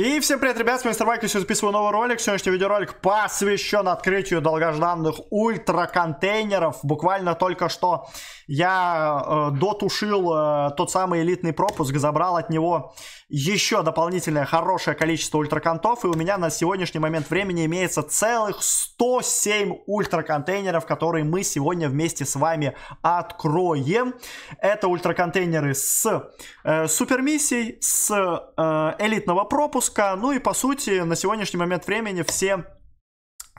И всем привет, ребят, с вами Мистер я записываю новый ролик. Сегодняшний видеоролик посвящен открытию долгожданных ультраконтейнеров. Буквально только что я э, дотушил э, тот самый элитный пропуск, забрал от него еще дополнительное хорошее количество ультраконтов. И у меня на сегодняшний момент времени имеется целых 107 ультраконтейнеров, которые мы сегодня вместе с вами откроем. Это ультраконтейнеры с э, супермиссией, с э, элитного пропуска выпуска. Ну и по сути, на сегодняшний момент времени все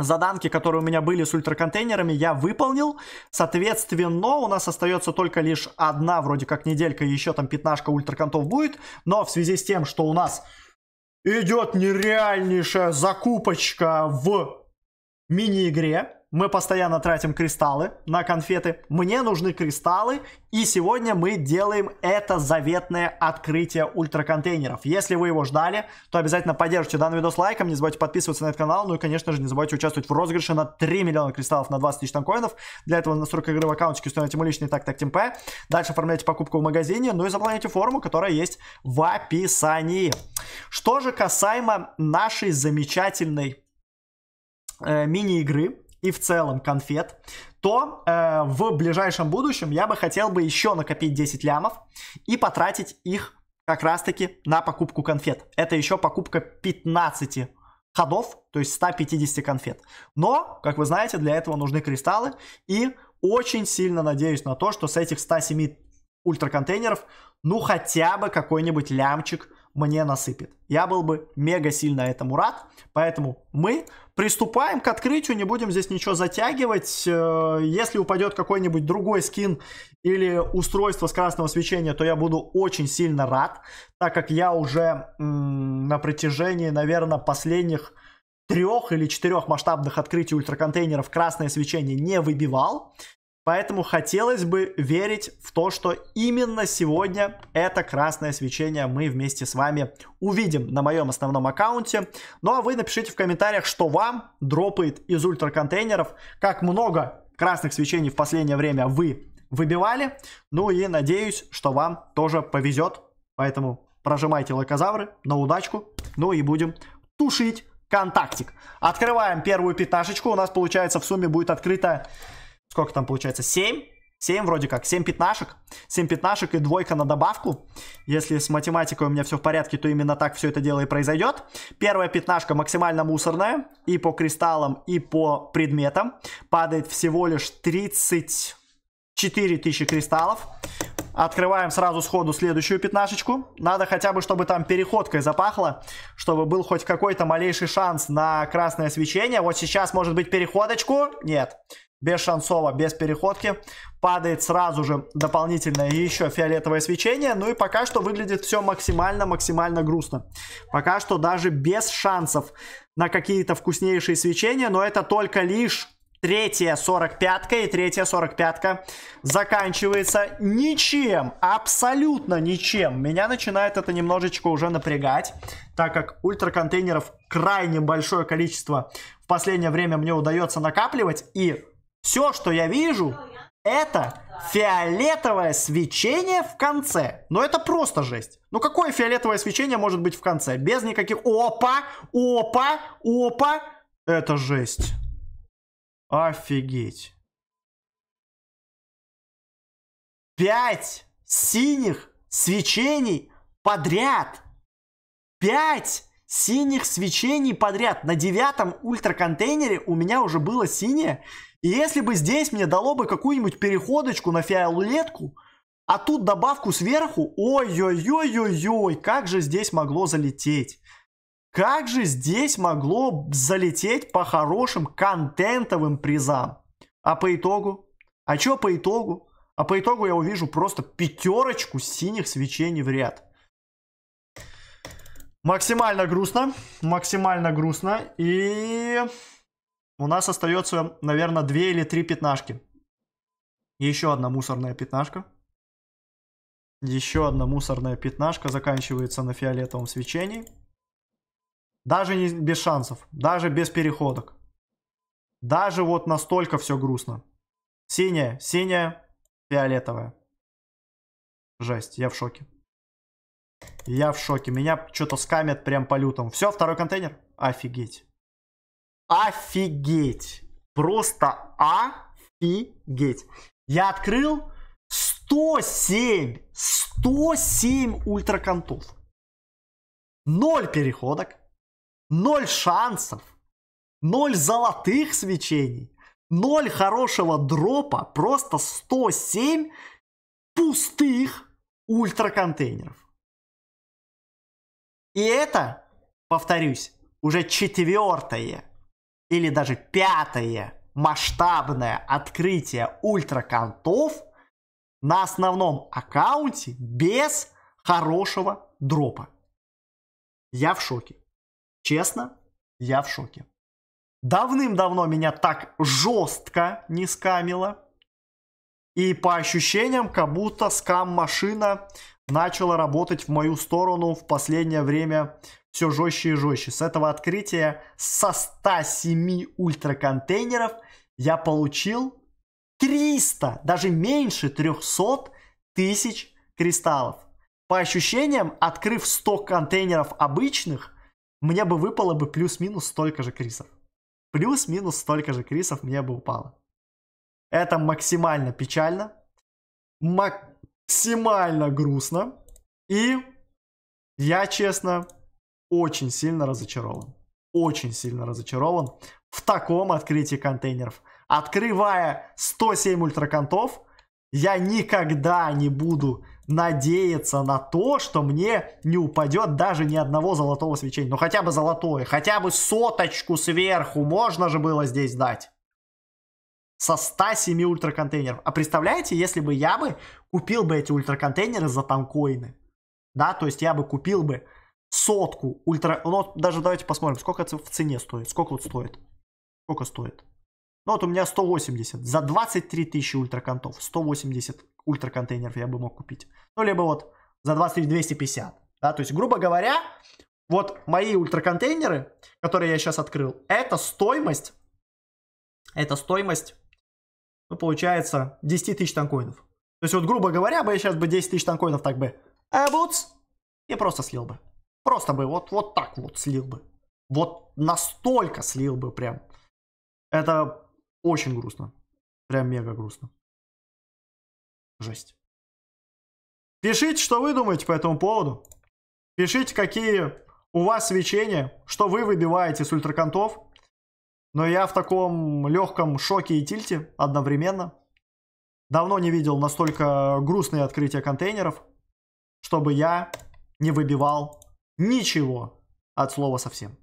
Заданки, которые у меня были с ультраконтейнерами, я выполнил. Соответственно, у нас остается только лишь одна вроде как неделька, и еще там пятнашка ультраконтов будет. Но в связи с тем, что у нас идет нереальнейшая закупочка в мини-игре, мы постоянно тратим кристаллы на конфеты. Мне нужны кристаллы, и сегодня мы делаем это заветное открытие ультраконтейнеров. Если вы его ждали, то обязательно поддержите данный видос лайком, не забывайте подписываться на этот канал, ну и, конечно же, не забывайте участвовать в розыгрыше на 3 миллиона кристаллов на 20 тысяч танкоинов. Для этого настройка игры в аккаунтике установите мой личный так так темп. Дальше оформляйте покупку в магазине, ну и заполняйте форму, которая есть в описании. Что же касаемо нашей замечательной э, мини-игры, и в целом конфет, то э, в ближайшем будущем я бы хотел бы еще накопить 10 лямов и потратить их как раз-таки на покупку конфет. Это еще покупка 15 ходов, то есть 150 конфет. Но, как вы знаете, для этого нужны кристаллы. И очень сильно надеюсь на то, что с этих 107 ультраконтейнеров, ну хотя бы какой-нибудь лямчик мне насыпет. Я был бы мега сильно этому рад. Поэтому мы приступаем к открытию, не будем здесь ничего затягивать. Э, если упадет какой-нибудь другой скин или устройство с красного свечения, то я буду очень сильно рад, так как я уже на протяжении, наверное, последних трех или четырех масштабных открытий ультраконтейнеров красное свечение не выбивал. Поэтому хотелось бы верить в то, что именно сегодня это красное свечение мы вместе с вами увидим на моем основном аккаунте. Ну а вы напишите в комментариях, что вам дропает из ультраконтейнеров, как много красных свечений в последнее время вы выбивали. Ну и надеюсь, что вам тоже повезет. Поэтому прожимайте локозавры на удачку. Ну и будем тушить контактик. Открываем первую пятнашечку. У нас получается в сумме будет открыто сколько там получается, 7? 7 вроде как, 7 пятнашек, 7 пятнашек и двойка на добавку. Если с математикой у меня все в порядке, то именно так все это дело и произойдет. Первая пятнашка максимально мусорная, и по кристаллам, и по предметам. Падает всего лишь 34 тысячи кристаллов. Открываем сразу сходу следующую пятнашечку. Надо хотя бы, чтобы там переходкой запахло, чтобы был хоть какой-то малейший шанс на красное свечение. Вот сейчас, может быть, переходочку? Нет без шансова, без переходки. Падает сразу же дополнительное еще фиолетовое свечение. Ну и пока что выглядит все максимально-максимально грустно. Пока что даже без шансов на какие-то вкуснейшие свечения. Но это только лишь третья 45-ка. И третья 45-ка заканчивается ничем. Абсолютно ничем. Меня начинает это немножечко уже напрягать. Так как ультраконтейнеров крайне большое количество в последнее время мне удается накапливать. И все, что я вижу, это фиолетовое свечение в конце. Но это просто жесть. Ну какое фиолетовое свечение может быть в конце? Без никаких... Опа! Опа! Опа! Это жесть. Офигеть. Пять синих свечений подряд. Пять синих свечений подряд. На девятом ультраконтейнере у меня уже было синее. И если бы здесь мне дало бы какую-нибудь переходочку на фиолетку, а тут добавку сверху, ой-ой-ой-ой-ой, как же здесь могло залететь. Как же здесь могло залететь по хорошим контентовым призам. А по итогу? А чё по итогу? А по итогу я увижу просто пятерочку синих свечений в ряд. Максимально грустно. Максимально грустно. И у нас остается, наверное, 2 или 3 пятнашки. Еще одна мусорная пятнашка. Еще одна мусорная пятнашка заканчивается на фиолетовом свечении. Даже не, без шансов. Даже без переходок. Даже вот настолько все грустно. Синяя, синяя, фиолетовая. Жесть, я в шоке. Я в шоке. Меня что-то скамят прям по-лютому. Все, второй контейнер. Офигеть. Офигеть. Просто офигеть. Я открыл 107. 107 ультракантов. Ноль переходок. Ноль шансов. Ноль золотых свечений. Ноль хорошего дропа. Просто 107 пустых ультраконтейнеров. И это, повторюсь, уже четвертое или даже пятое масштабное открытие ультраконтов на основном аккаунте без хорошего дропа. Я в шоке. Честно, я в шоке. Давным-давно меня так жестко не скамило. И по ощущениям, как будто скам-машина начало работать в мою сторону в последнее время все жестче и жестче. С этого открытия со 107 ультраконтейнеров я получил 300, даже меньше 300 тысяч кристаллов. По ощущениям, открыв 100 контейнеров обычных, мне бы выпало бы плюс-минус столько же крисов. Плюс-минус столько же крисов мне бы упало. Это максимально печально. Мак максимально грустно. И я, честно, очень сильно разочарован. Очень сильно разочарован в таком открытии контейнеров. Открывая 107 ультраконтов, я никогда не буду надеяться на то, что мне не упадет даже ни одного золотого свечения. Ну хотя бы золотое, хотя бы соточку сверху можно же было здесь дать со 107 ультраконтейнеров. А представляете, если бы я бы купил бы эти ультраконтейнеры за танкоины, да, то есть я бы купил бы сотку ультра... Ну, даже давайте посмотрим, сколько это в цене стоит, сколько вот стоит, сколько стоит. Ну, вот у меня 180, за 23 тысячи ультраконтов, 180 ультраконтейнеров я бы мог купить. Ну, либо вот за 23 250, да, то есть, грубо говоря, вот мои ультраконтейнеры, которые я сейчас открыл, это стоимость, это стоимость получается 10 тысяч танкоинов. То есть вот, грубо говоря, бы я сейчас бы 10 тысяч танкоинов так бы эбуц и просто слил бы. Просто бы вот, вот так вот слил бы. Вот настолько слил бы прям. Это очень грустно. Прям мега грустно. Жесть. Пишите, что вы думаете по этому поводу. Пишите, какие у вас свечения, что вы выбиваете с ультраконтов. Но я в таком легком шоке и тильте одновременно. Давно не видел настолько грустные открытия контейнеров, чтобы я не выбивал ничего от слова совсем.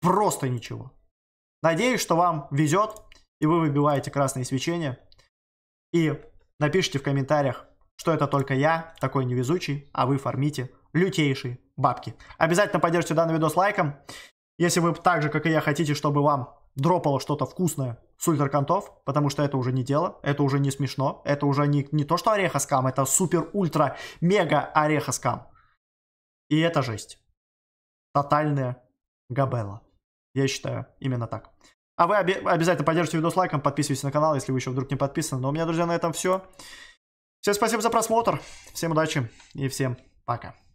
Просто ничего. Надеюсь, что вам везет, и вы выбиваете красные свечения. И напишите в комментариях, что это только я, такой невезучий, а вы фармите лютейшие бабки. Обязательно поддержите данный видос лайком. Если вы так же, как и я, хотите, чтобы вам дропало что-то вкусное с ультраконтов, потому что это уже не дело, это уже не смешно, это уже не, не то, что орехоскам, это супер-ультра-мега орехоскам И это жесть. Тотальная габела. Я считаю, именно так. А вы обе- обязательно поддержите видос лайком, подписывайтесь на канал, если вы еще вдруг не подписаны. Но ну, у меня, друзья, на этом все. Всем спасибо за просмотр, всем удачи и всем пока.